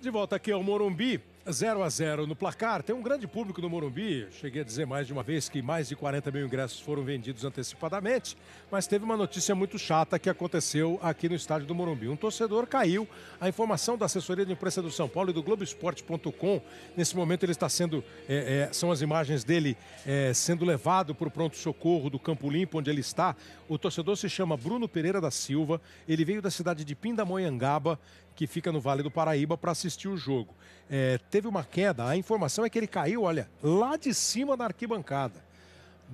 De volta aqui ao Morumbi, 0 a 0 no placar. Tem um grande público no Morumbi. Cheguei a dizer mais de uma vez que mais de 40 mil ingressos foram vendidos antecipadamente, mas teve uma notícia muito chata que aconteceu aqui no estádio do Morumbi. Um torcedor caiu. A informação da assessoria de imprensa do São Paulo e do Globoesporte.com. Nesse momento ele está sendo, é, é, são as imagens dele é, sendo levado para o pronto-socorro do Campo Limpo, onde ele está. O torcedor se chama Bruno Pereira da Silva. Ele veio da cidade de Pindamonhangaba, que fica no Vale do Paraíba, para assistir o jogo. É, teve uma queda. A informação é que ele caiu, olha, lá de cima da arquibancada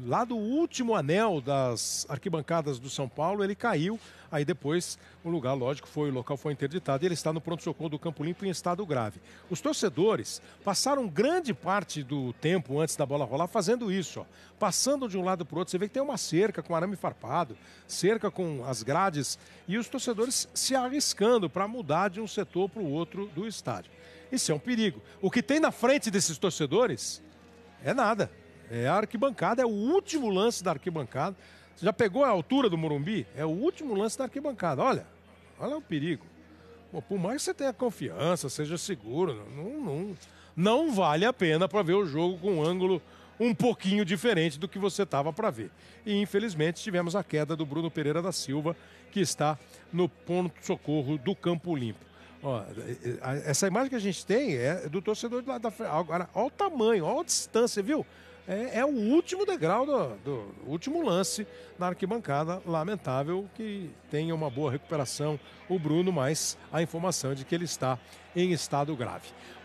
lá do último anel das arquibancadas do São Paulo, ele caiu. Aí depois o lugar, lógico, foi o local foi interditado e ele está no pronto-socorro do Campo Limpo em estado grave. Os torcedores passaram grande parte do tempo antes da bola rolar fazendo isso, ó, passando de um lado para o outro. Você vê que tem uma cerca com arame farpado, cerca com as grades e os torcedores se arriscando para mudar de um setor para o outro do estádio. Isso é um perigo. O que tem na frente desses torcedores é nada. É a arquibancada, é o último lance da arquibancada. Você já pegou a altura do Morumbi? É o último lance da arquibancada. Olha, olha o perigo. Pô, por mais que você tenha confiança, seja seguro, não, não, não vale a pena para ver o jogo com um ângulo um pouquinho diferente do que você estava para ver. E infelizmente tivemos a queda do Bruno Pereira da Silva, que está no ponto-socorro do Campo Limpo. Ó, é, é, essa imagem que a gente tem é do torcedor de lá da frente. Agora, olha o tamanho, olha a distância, viu? é, é o último degrau do, do, último lance na arquibancada. Lamentável que tenha uma boa recuperação o Bruno, mas a informação é de que ele está em estado grave.